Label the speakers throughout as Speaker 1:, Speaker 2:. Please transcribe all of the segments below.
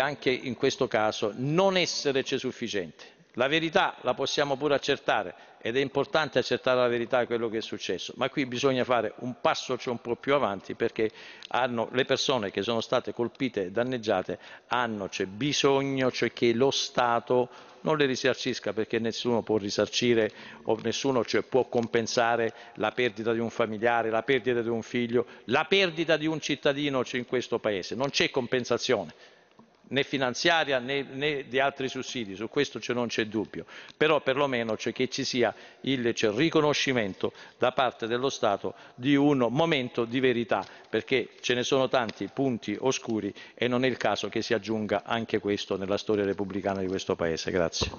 Speaker 1: anche in questo caso non esserci sufficiente. La verità la possiamo pure accertare ed è importante accertare la verità di quello che è successo, ma qui bisogna fare un passo cioè un po' più avanti perché hanno, le persone che sono state colpite e danneggiate hanno cioè, bisogno cioè, che lo Stato non le risarcisca perché nessuno può risarcire o nessuno cioè, può compensare la perdita di un familiare, la perdita di un figlio, la perdita di un cittadino cioè in questo Paese. Non c'è compensazione né finanziaria né, né, di altri sussidi, su questo non c'è dubbio, però perlomeno c'è che ci sia il, il riconoscimento da parte dello Stato di un momento di verità, perché ce ne sono tanti punti oscuri e non è il caso che si aggiunga anche questo nella storia repubblicana di questo Paese. Grazie.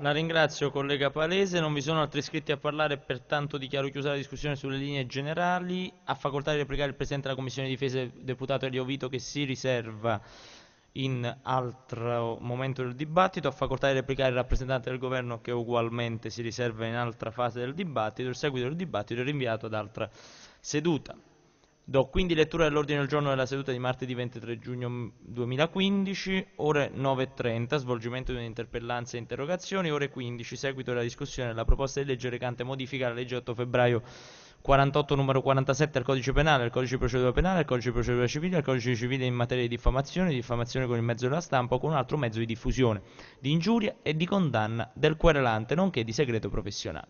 Speaker 2: La ringrazio collega Palese, non vi sono altri iscritti a parlare, pertanto dichiaro chiusa la discussione sulle linee generali. A facoltà di replicare il Presidente della Commissione Difesa, deputato Elio Vito, che si riserva in altro momento del dibattito, a facoltà di replicare il rappresentante del governo che ugualmente si riserva in altra fase del dibattito, il seguito del dibattito è rinviato ad altra seduta. Do quindi lettura dell'ordine del giorno della seduta di martedì 23 giugno 2015, ore 9.30, svolgimento di un'interpellanza e interrogazioni, ore 15, seguito della discussione della proposta di legge recante modifica alla legge 8 febbraio 48 numero 47 al codice penale, al codice di procedura penale, al codice di procedura civile, al codice civile in materia di diffamazione, di diffamazione con il mezzo della stampa o con un altro mezzo di diffusione, di ingiuria e di condanna del querelante, nonché di segreto professionale.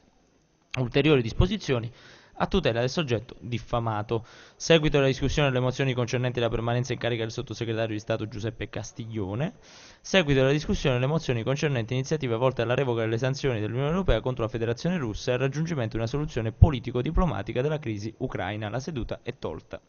Speaker 2: Ulteriori disposizioni a tutela del soggetto diffamato. Seguito alla discussione delle mozioni concernenti la permanenza in carica del sottosegretario di Stato Giuseppe Castiglione. Seguito alla discussione delle mozioni concernenti iniziative volte alla revoca delle sanzioni dell'Unione Europea contro la Federazione Russa e al raggiungimento di una soluzione politico-diplomatica della crisi ucraina. La seduta è tolta.